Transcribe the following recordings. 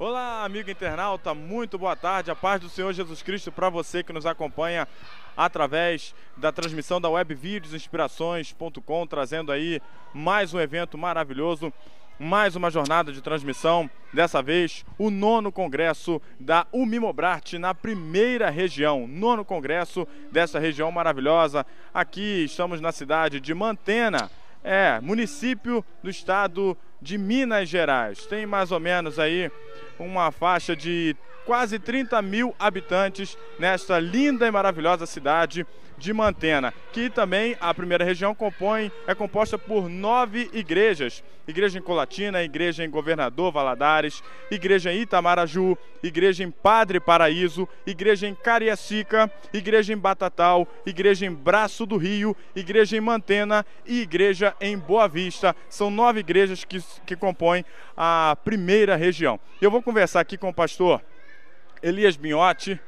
Olá, amigo internauta, muito boa tarde. A paz do Senhor Jesus Cristo para você que nos acompanha através da transmissão da Web Inspirações.com, trazendo aí mais um evento maravilhoso, mais uma jornada de transmissão, dessa vez o nono congresso da Umimobrart na primeira região, nono congresso dessa região maravilhosa. Aqui estamos na cidade de Mantena, é, município do estado de Minas Gerais. Tem mais ou menos aí uma faixa de quase 30 mil habitantes nesta linda e maravilhosa cidade de Mantena, que também a primeira região compõe, é composta por nove igrejas: igreja em Colatina, igreja em Governador Valadares, igreja em Itamaraju, igreja em Padre Paraíso, igreja em Cariacica, igreja em Batatal, igreja em Braço do Rio, igreja em Mantena e igreja em Boa Vista. São nove igrejas que, que compõem a primeira região. Eu vou conversar aqui com o pastor Elias Binhotti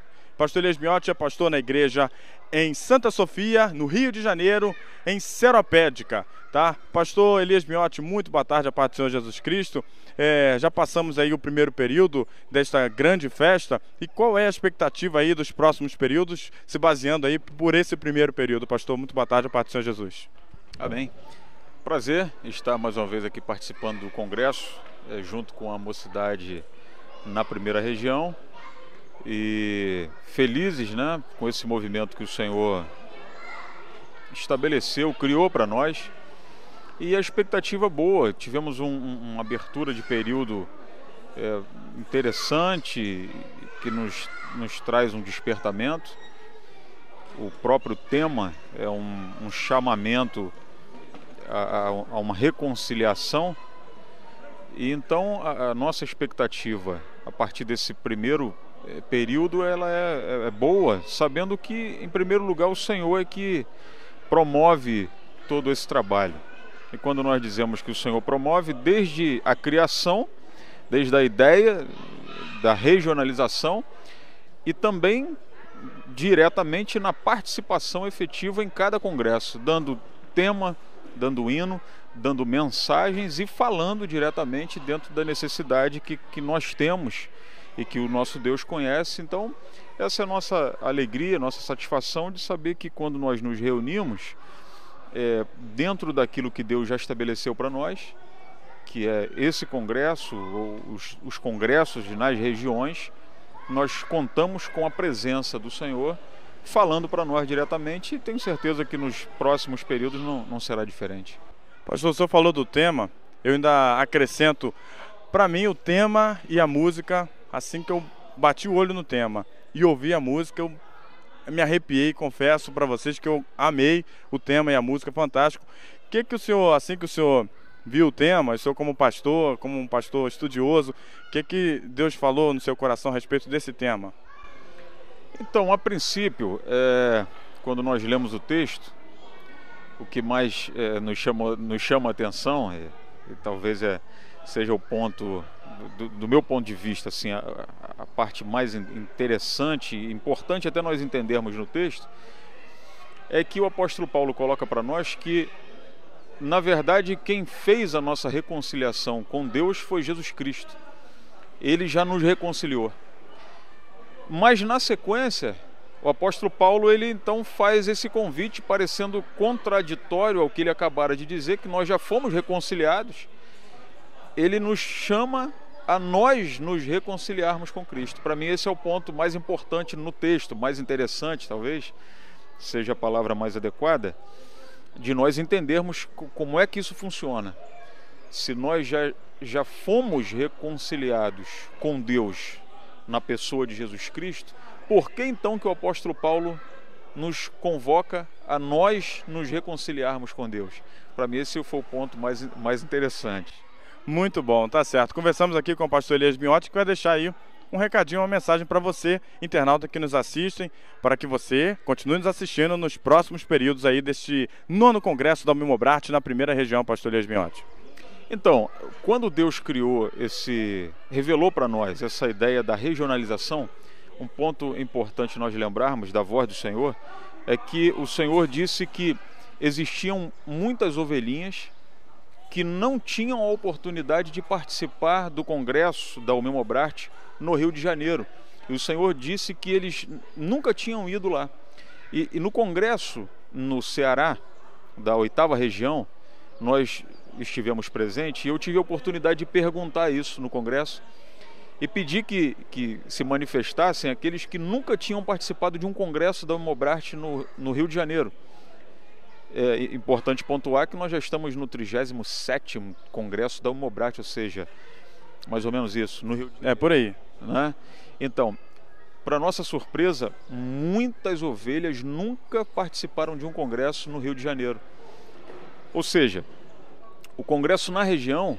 Pastor Elias Miotti é pastor na igreja em Santa Sofia, no Rio de Janeiro, em Seropédica, tá? Pastor Elias Miotti, muito boa tarde, a parte do Senhor Jesus Cristo. É, já passamos aí o primeiro período desta grande festa e qual é a expectativa aí dos próximos períodos, se baseando aí por esse primeiro período, pastor? Muito boa tarde, a parte do Senhor Jesus. Amém. Prazer estar mais uma vez aqui participando do congresso, é, junto com a mocidade na primeira região e felizes né, com esse movimento que o Senhor estabeleceu, criou para nós. E a expectativa boa, tivemos um, um, uma abertura de período é, interessante que nos, nos traz um despertamento. O próprio tema é um, um chamamento a, a, a, uma reconciliação. E então a, a nossa expectativa a partir desse primeiro é, período ela é, é, é, boa, sabendo que, em primeiro lugar, o Senhor é que promove todo esse trabalho. E quando nós dizemos que o Senhor promove, desde a criação, desde a ideia da regionalização e também diretamente na participação efetiva em cada congresso, dando tema, dando hino, dando mensagens e falando diretamente dentro da necessidade que, que nós temos e que o nosso Deus conhece. Então, essa é a nossa alegria, nossa satisfação de saber que quando nós nos reunimos, é, dentro daquilo que Deus já estabeleceu para nós, que é esse congresso, ou os, os congressos nas regiões, nós contamos com a presença do Senhor falando para nós diretamente e tenho certeza que nos próximos períodos não, não será diferente. Pastor, o senhor falou do tema, eu ainda acrescento, para mim o tema e a música assim que eu bati o olho no tema e ouvi a música, eu me arrepiei, confesso para vocês que eu amei o tema e a música, fantástico. O que que o senhor, assim que o senhor viu o tema, o senhor como pastor, como um pastor estudioso, o que que Deus falou no seu coração a respeito desse tema? Então, a princípio, é, quando nós lemos o texto, o que mais é, nos, chama, nos chama a atenção, e, e talvez é, seja o ponto do, do meu ponto de vista, assim, a, a parte mais interessante importante até nós entendermos no texto, é que o apóstolo Paulo coloca para nós que, na verdade, quem fez a nossa reconciliação com Deus foi Jesus Cristo. Ele já nos reconciliou. Mas na sequência, o apóstolo Paulo ele então faz esse convite parecendo contraditório ao que ele acabara de dizer que nós já fomos reconciliados. Ele nos chama a nós nos reconciliarmos com Cristo. Para mim, esse é o ponto mais importante no texto, mais interessante, talvez seja a palavra mais adequada, de nós entendermos como é que isso funciona. Se nós já, já fomos reconciliados com Deus na pessoa de Jesus Cristo, por que então que o apóstolo Paulo nos convoca a nós nos reconciliarmos com Deus? Para mim, esse foi o ponto mais, mais interessante. Muito bom, tá certo. Conversamos aqui com o pastor Elias que vai deixar aí um recadinho, uma mensagem para você, internauta que nos assistem, para que você continue nos assistindo nos próximos períodos aí deste nono congresso da Mimobrate na primeira região, pastor Elias Então, quando Deus criou esse, revelou para nós essa ideia da regionalização, um ponto importante nós lembrarmos da voz do Senhor é que o Senhor disse que existiam muitas ovelhinhas que não tinham a oportunidade de participar do congresso da Umemobrat no Rio de Janeiro. E o senhor disse que eles nunca tinham ido lá. E, e no congresso no Ceará, da oitava região, nós estivemos presentes e eu tive a oportunidade de perguntar isso no congresso e pedir que, que se manifestassem aqueles que nunca tinham participado de um congresso da Umemobrat no, no Rio de Janeiro é importante pontuar que nós já estamos no 37º Congresso da Umobrat, ou seja, mais ou menos isso, no Rio de Janeiro. É, por aí. Né? Então, para nossa surpresa, muitas ovelhas nunca participaram de um congresso no Rio de Janeiro. Ou seja, o congresso na região,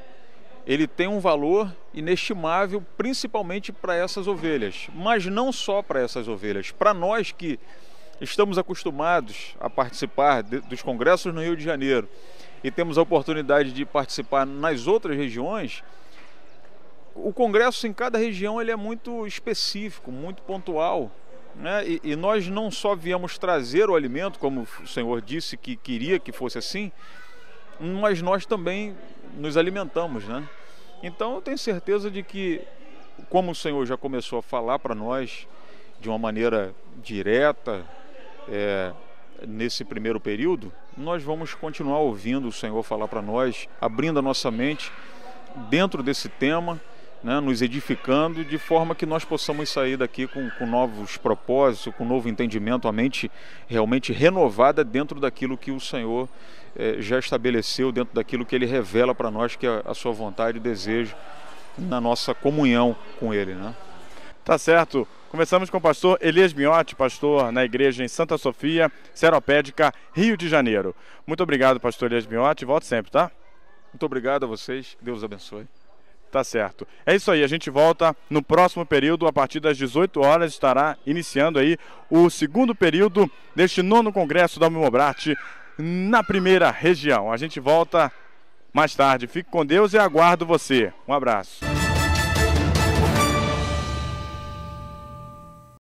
ele tem um valor inestimável, principalmente para essas ovelhas, mas não só para essas ovelhas, para nós que estamos acostumados a participar de, dos congressos no Rio de Janeiro e temos a oportunidade de participar nas outras regiões, o congresso em cada região ele é muito específico, muito pontual. Né? E, e nós não só viemos trazer o alimento, como o senhor disse que queria que fosse assim, mas nós também nos alimentamos. Né? Então eu tenho certeza de que, como o senhor já começou a falar para nós, de uma maneira direta, é, nesse primeiro período, nós vamos continuar ouvindo o Senhor falar para nós, abrindo a nossa mente dentro desse tema, né, nos edificando, de forma que nós possamos sair daqui com, com novos propósitos, com novo entendimento, a mente realmente renovada dentro daquilo que o Senhor é, já estabeleceu, dentro daquilo que Ele revela para nós, que é a, a Sua vontade e desejo na nossa comunhão com Ele. Né? Tá certo. Começamos com o pastor Elias Miotti, pastor na igreja em Santa Sofia, Seropédica, Rio de Janeiro. Muito obrigado, pastor Elias Miotti. Volte sempre, tá? Muito obrigado a vocês. Deus abençoe. Tá certo. É isso aí, a gente volta no próximo período, a partir das 18 horas, estará iniciando aí o segundo período deste nono congresso da Mimobrat na primeira região. A gente volta mais tarde. Fique com Deus e aguardo você. Um abraço.